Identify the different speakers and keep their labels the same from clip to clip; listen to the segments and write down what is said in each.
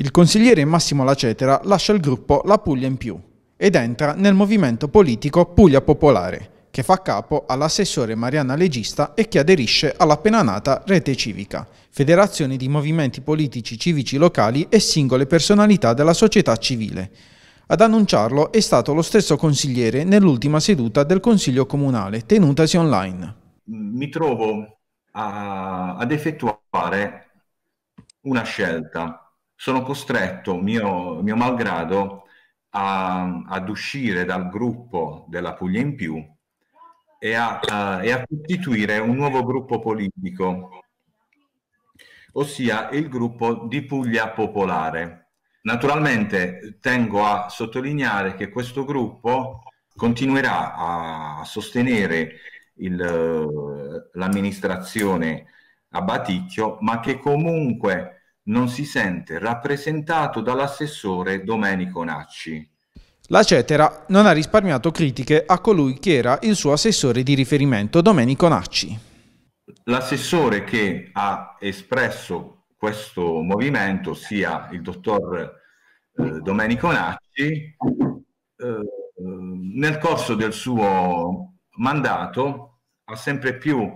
Speaker 1: Il consigliere Massimo Lacetera lascia il gruppo La Puglia in più ed entra nel movimento politico Puglia Popolare, che fa capo all'assessore Mariana Legista e che aderisce all'appena nata Rete Civica, federazione di movimenti politici civici locali e singole personalità della società civile. Ad annunciarlo è stato lo stesso consigliere nell'ultima seduta del Consiglio Comunale, tenutasi online.
Speaker 2: Mi trovo a, ad effettuare una scelta sono costretto, mio, mio malgrado, a, ad uscire dal gruppo della Puglia in più e a, a, e a costituire un nuovo gruppo politico, ossia il gruppo di Puglia Popolare. Naturalmente tengo a sottolineare che questo gruppo continuerà a sostenere il, l'amministrazione a Baticchio, ma che comunque non si sente rappresentato dall'assessore Domenico Nacci.
Speaker 1: La Cetera non ha risparmiato critiche a colui che era il suo assessore di riferimento Domenico Nacci.
Speaker 2: L'assessore che ha espresso questo movimento, sia il dottor eh, Domenico Nacci, eh, nel corso del suo mandato ha sempre più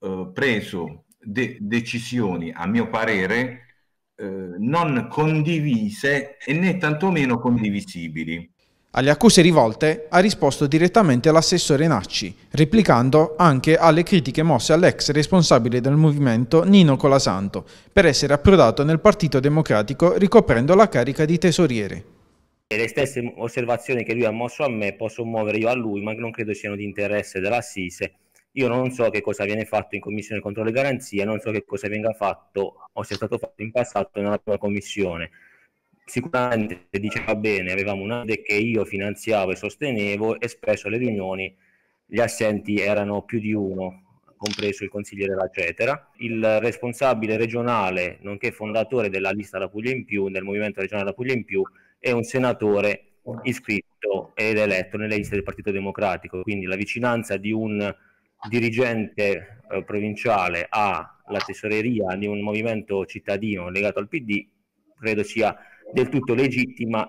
Speaker 2: eh, preso de- decisioni, a mio parere, eh, non condivise e né tantomeno condivisibili.
Speaker 1: Alle accuse rivolte ha risposto direttamente l'assessore Nacci, replicando anche alle critiche mosse all'ex responsabile del movimento Nino Colasanto, per essere approdato nel Partito Democratico ricoprendo la carica di tesoriere.
Speaker 3: Le stesse osservazioni che lui ha mosso a me posso muovere io a lui, ma non credo siano di interesse dell'assise io non so che cosa viene fatto in commissione controllo e garanzia, non so che cosa venga fatto o sia stato fatto in passato nella prima commissione. Sicuramente diceva bene, avevamo una DE che io finanziavo e sostenevo e spesso alle riunioni gli assenti erano più di uno, compreso il consigliere eccetera. Il responsabile regionale, nonché fondatore della lista La Puglia in più, del movimento regionale La Puglia in più, è un senatore iscritto ed eletto nelle liste del Partito Democratico, quindi la vicinanza di un dirigente eh, provinciale alla tesoreria di un movimento cittadino legato al PD credo sia del tutto legittima